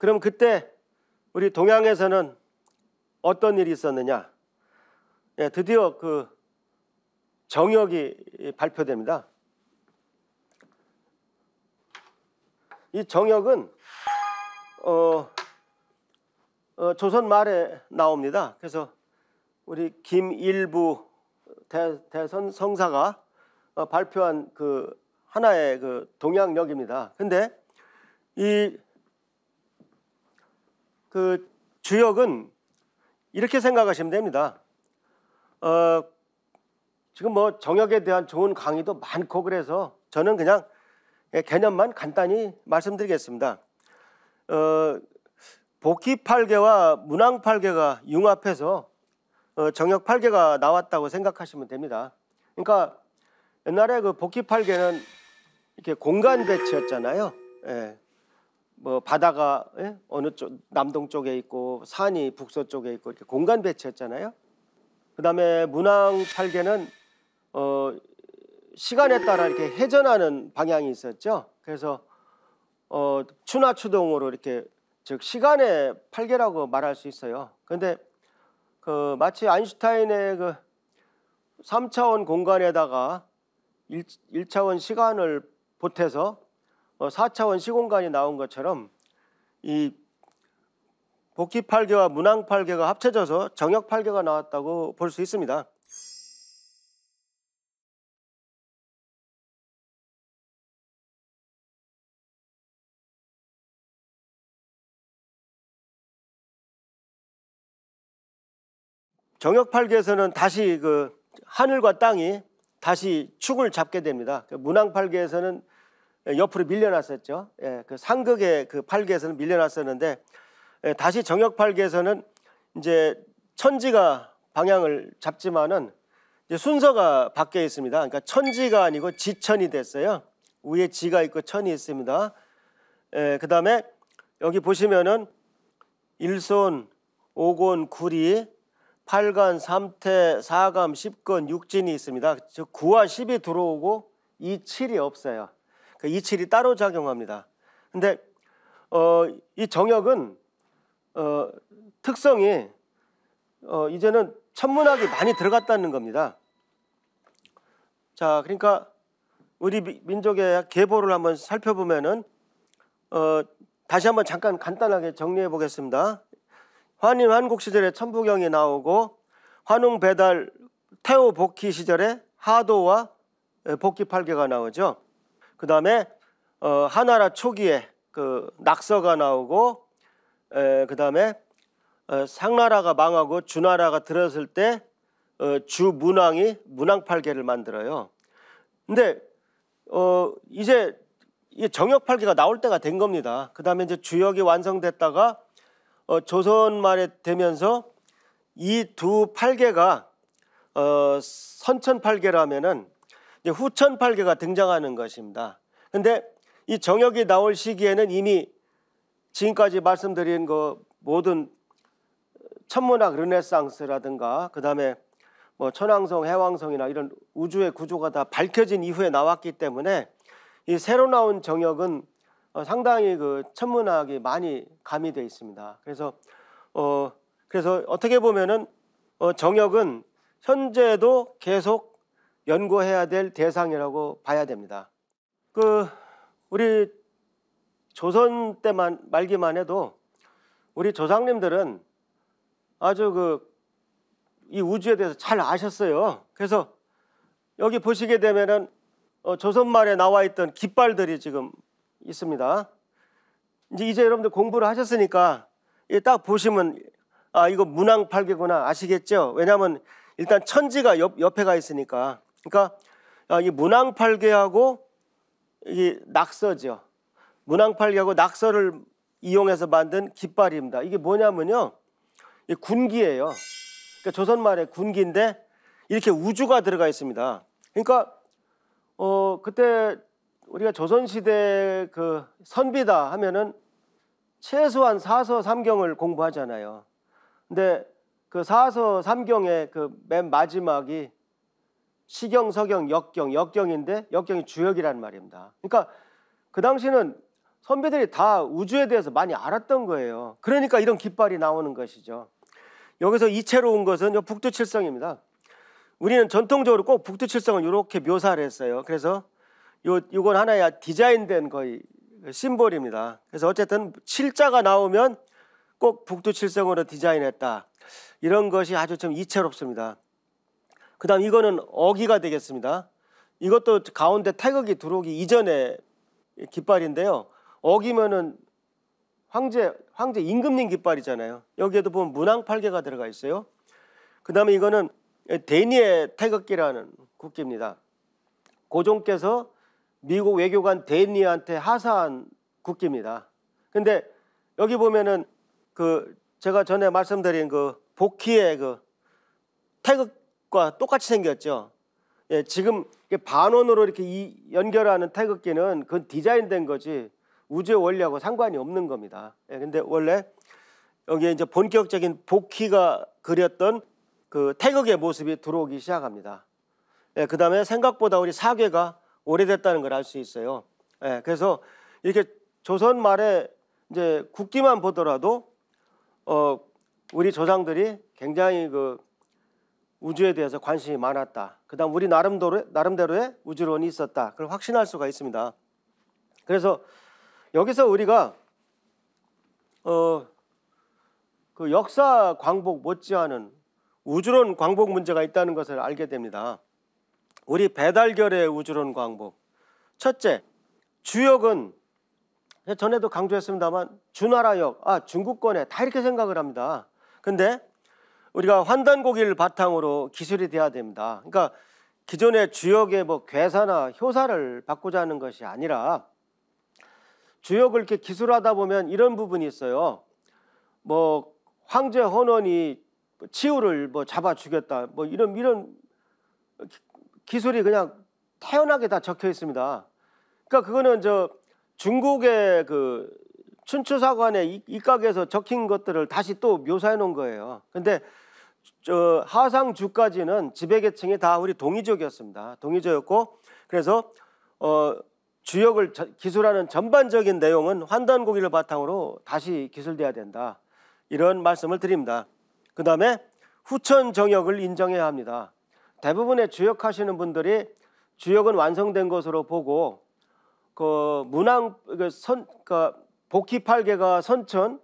그럼 그때 우리 동양에서는 어떤 일이 있었느냐? 예, 드디어 그 정역이 발표됩니다. 이 정역은 어, 어, 조선 말에 나옵니다. 그래서 우리 김일부 대, 선 성사가 어, 발표한 그 하나의 그 동양역입니다. 근데 이그 주역은 이렇게 생각하시면 됩니다. 어, 지금 뭐 정역에 대한 좋은 강의도 많고 그래서 저는 그냥 예, 개념만 간단히 말씀드리겠습니다. 어, 복귀 8개와 문항 8개가 융합해서 어, 정역 8개가 나왔다고 생각하시면 됩니다. 그러니까 옛날에 그 복귀 8개는 이렇게 공간 배치였잖아요. 예. 뭐 바다가 예? 어느 쪽 남동 쪽에 있고 산이 북서쪽에 있고 이렇게 공간 배치였잖아요. 그다음에 문항 8개는 어 시간에 따라 이렇게 회전하는 방향이 있었죠. 그래서 어 추나 추동으로 이렇게 즉 시간의 8개라고 말할 수 있어요. 근데그 마치 아인슈타인의 그 3차원 공간에다가 1, 차원 시간을 보태서 4차원 어, 시공간이 나온 것처럼 이 복귀 팔개와 문항 팔개가 합쳐져서 정역 팔개가 나왔다고 볼 수 있습니다. 정역 팔개에서는 다시 그 하늘과 땅이 다시 축을 잡게 됩니다. 그 문항 팔개에서는 예, 옆으로 밀려났었죠. 예, 그 상극의 그 팔계에서는 밀려났었는데 예, 다시 정역 팔계에서는 이제 천지가 방향을 잡지만은 이제 순서가 바뀌어 있습니다. 그러니까 천지가 아니고 지천이 됐어요. 위에 지가 있고 천이 있습니다. 예, 그 다음에 여기 보시면은 일손, 오곤, 구리, 팔간, 삼태, 사감, 십건, 육진이 있습니다. 즉구와십이 들어오고 이칠이 없어요. 그 이칠이 따로 작용합니다. 근데 어, 이 정역은 어, 특성이 어, 이제는 천문학이 많이 들어갔다는 겁니다. 자, 그러니까 우리 민족의 계보를 한번 살펴보면은 어, 다시 한번 잠깐 간단하게 정리해 보겠습니다. 환인 한국 시절에 천부경이 나오고 환웅 배달 태호 복희 시절에 하도와 복희 팔계가 나오죠. 그 다음에 어, 하나라 초기에 그 낙서가 나오고 그 다음에 어, 상나라가 망하고 주나라가 들었을 때 어, 주문왕이 문왕팔계를 만들어요. 근데 어, 이제 정역팔계가 나올 때가 된 겁니다. 그 다음에 이제 주역이 완성됐다가 어, 조선말에 되면서 이 두 팔계가 어, 선천팔계라면은 후천팔계가 등장하는 것입니다. 근데 이 정역이 나올 시기에는 이미 지금까지 말씀드린 그 모든 천문학 르네상스라든가 그다음에 뭐 천왕성, 해왕성이나 이런 우주의 구조가 다 밝혀진 이후에 나왔기 때문에 이 새로 나온 정역은 어, 상당히 그 천문학이 많이 가미되어 있습니다. 그래서 어 그래서 어떻게 보면은 어 정역은 현재도 계속 연구해야 될 대상이라고 봐야 됩니다. 그 우리 조선 때만 말기만 해도 우리 조상님들은 아주 그 이 우주에 대해서 잘 아셨어요. 그래서 여기 보시게 되면은 어, 조선말에 나와 있던 깃발들이 지금 있습니다. 이제 이제 여러분들 공부를 하셨으니까 딱 보시면 아 이거 문항 팔개구나 아시겠죠? 왜냐하면 일단 천지가 옆, 옆에가 있으니까 그러니까 아, 이 문항팔계하고 이 낙서죠. 문항팔계하고 낙서를 이용해서 만든 깃발입니다. 이게 뭐냐면요. 이 군기예요. 그러니까 조선말의 군기인데 이렇게 우주가 들어가 있습니다. 그러니까 어 그때 우리가 조선시대 그 선비다 하면은 최소한 사서 삼경을 공부하잖아요. 근데 그 사서 삼경의 그맨 마지막이 시경, 서경, 역경, 역경인데 역경이 주역이란 말입니다. 그러니까 그 당시는 선배들이 다 우주에 대해서 많이 알았던 거예요. 그러니까 이런 깃발이 나오는 것이죠. 여기서 이채로운 것은 북두칠성입니다. 우리는 전통적으로 꼭 북두칠성을 이렇게 묘사를 했어요. 그래서 요 이건 하나의 디자인된 거의 그 심볼입니다. 그래서 어쨌든 칠자가 나오면 꼭 북두칠성으로 디자인했다. 이런 것이 아주 좀 이채롭습니다. 그 다음 이거는 어기가 되겠습니다. 이것도 가운데 태극이 들어오기 이전에 깃발인데요. 어기면은 황제, 황제 임금님 깃발이잖아요. 여기에도 보면 문항팔개가 들어가 있어요. 그 다음에 이거는 데니의 태극기라는 국기입니다. 고종께서 미국 외교관 데니한테 하사한 국기입니다. 근데 여기 보면은 그 제가 전에 말씀드린 그 복희의 그 태극 과 똑같이 생겼죠. 예, 지금 반원으로 이렇게 이, 연결하는 태극기는 그 디자인된 거지 우주의 원리하고 상관이 없는 겁니다. 예, 근데 원래 여기 이제 본격적인 복희가 그렸던 그 태극의 모습이 들어오기 시작합니다. 예, 그 다음에 생각보다 우리 사괴가 오래됐다는 걸 알 수 있어요. 예, 그래서 이렇게 조선 말에 이제 국기만 보더라도 어, 우리 조상들이 굉장히 그 우주에 대해서 관심이 많았다. 그다음 우리 나름대로 나름대로의 우주론이 있었다. 그걸 확신할 수가 있습니다. 그래서 여기서 우리가 어, 그 역사 광복 못지않은 우주론 광복 문제가 있다는 것을 알게 됩니다. 우리 배달결의 우주론 광복. 첫째, 주역은 전에도 강조했습니다만 주나라역, 아 중국권에 다 이렇게 생각을 합니다. 근데 우리가 환단고기를 바탕으로 기술이 돼야 됩니다. 그러니까 기존의 주역의 뭐 괴사나 효사를 바꾸자는 것이 아니라 주역을 이렇게 기술하다 보면 이런 부분이 있어요. 뭐 황제 헌원이 치우를 뭐 잡아 죽였다. 뭐 이런 이런 기술이 그냥 태연하게 다 적혀 있습니다. 그러니까 그거는 저 중국의 그 춘추사관의 입각에서 적힌 것들을 다시 또 묘사해 놓은 거예요. 근데 저 하상 주까지는 지배계층이 다 우리 동이족이었습니다. 동이족이었고 그래서 어 주역을 기술하는 전반적인 내용은 환단 고기를 바탕으로 다시 기술돼야 된다. 이런 말씀을 드립니다. 그다음에 후천 정역을 인정해야 합니다. 대부분의 주역하시는 분들이 주역은 완성된 것으로 보고 그 문항 그선 그러니까 복희 팔계가 선천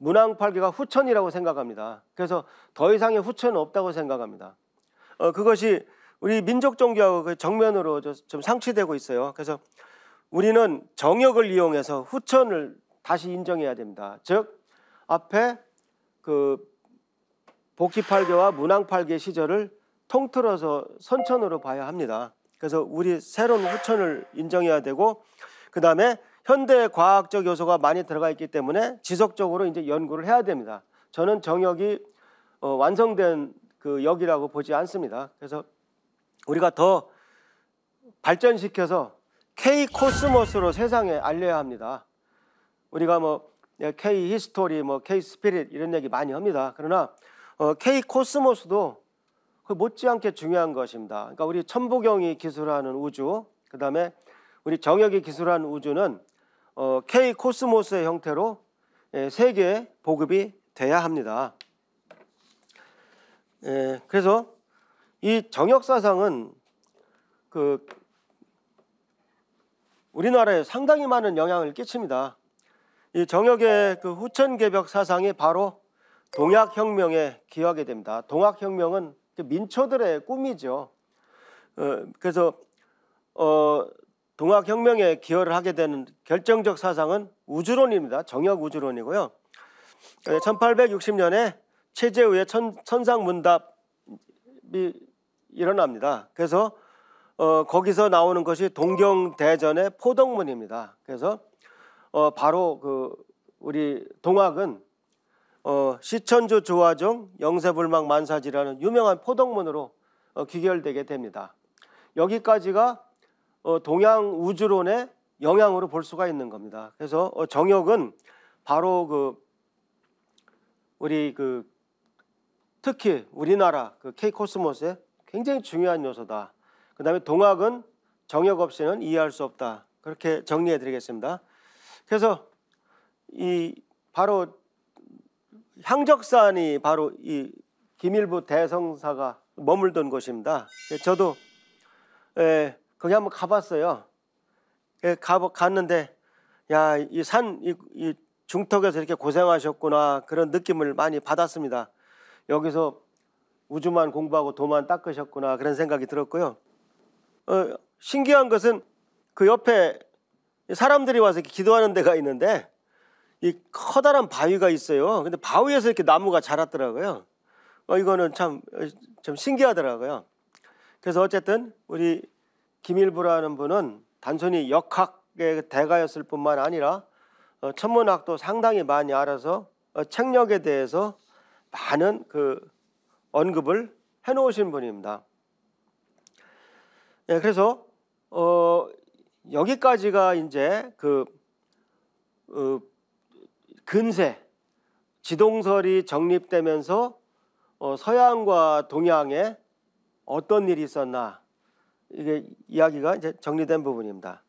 문항팔기가 후천이라고 생각합니다. 그래서 더 이상의 후천은 없다고 생각합니다. 어, 그것이 우리 민족 종교하고 그 정면으로 좀 상치되고 있어요. 그래서 우리는 정역을 이용해서 후천을 다시 인정해야 됩니다. 즉 앞에 그복희팔계와 문항팔계 시절을 통틀어서 선천으로 봐야 합니다. 그래서 우리 새로운 후천을 인정해야 되고 그 다음에 현대 과학적 요소가 많이 들어가 있기 때문에 지속적으로 이제 연구를 해야 됩니다. 저는 정역이 어, 완성된 그 역이라고 보지 않습니다. 그래서 우리가 더 발전시켜서 K 코스모스로 세상에 알려야 합니다. 우리가 뭐 예, K 히스토리, 뭐 K 스피릿 이런 얘기 많이 합니다. 그러나 어, K 코스모스도 그 못지않게 중요한 것입니다. 그러니까 우리 천부경이 기술하는 우주, 그 다음에 우리 정혁이 기술한 우주는 어, K 코스모스의 형태로 예, 세계 보급이 돼야 합니다. 예, 그래서 이 정역 사상은 그 우리나라에 상당히 많은 영향을 끼칩니다. 이 정역의 그 후천 개벽 사상이 바로 동학 혁명에 기여하게 됩니다. 동학 혁명은 그 민초들의 꿈이죠. 어, 그래서 어, 동학혁명에 기여를 하게 되는 결정적 사상은 우주론입니다. 정역 우주론이고요. 1860년에 예, 최재의 천상문답이 일어납니다. 그래서 어, 거기서 나오는 것이 동경대전의 포덕문입니다. 그래서 어, 바로 그 우리 동학은 어, 시천조 조화종 영세불망 만사지라는 유명한 포덕문으로 어, 귀결되게 됩니다. 여기까지가 어, 동양 우주론의 영향으로 볼 수가 있는 겁니다. 그래서 어, 정역은 바로 그 우리 그 특히 우리나라 그 K 코스모스의 굉장히 중요한 요소다. 그다음에 동학은 정역 없이는 이해할 수 없다. 그렇게 정리해 드리겠습니다. 그래서 이 바로 향적산이 바로 이 김일부 대성사가 머물던 곳입니다. 저도 에, 예, 거기 한번 가봤어요. 예, 가 갔는데 야이 산이 이, 중턱에서 이렇게 고생하셨구나 그런 느낌을 많이 받았습니다. 여기서 우주만 공부하고 도만 닦으셨구나 그런 생각이 들었고요. 어, 신기한 것은 그 옆에 사람들이 와서 이렇게 기도하는 데가 있는데 이 커다란 바위가 있어요. 근데 바위에서 이렇게 나무가 자랐더라고요. 어, 이거는 참, 참 어, 신기하더라고요. 그래서 어쨌든 우리 김일부라는 분은 단순히 역학의 대가였을 뿐만 아니라 어, 천문학도 상당히 많이 알아서 어, 책력에 대해서 많은 그 언급을 해놓으신 분입니다. 예, 그래서 어, 여기까지가 이제 그 어, 근세 지동설이 정립되면서 어, 서양과 동양에 어떤 일이 있었나 이게 이야기가 이제 정리된 부분입니다.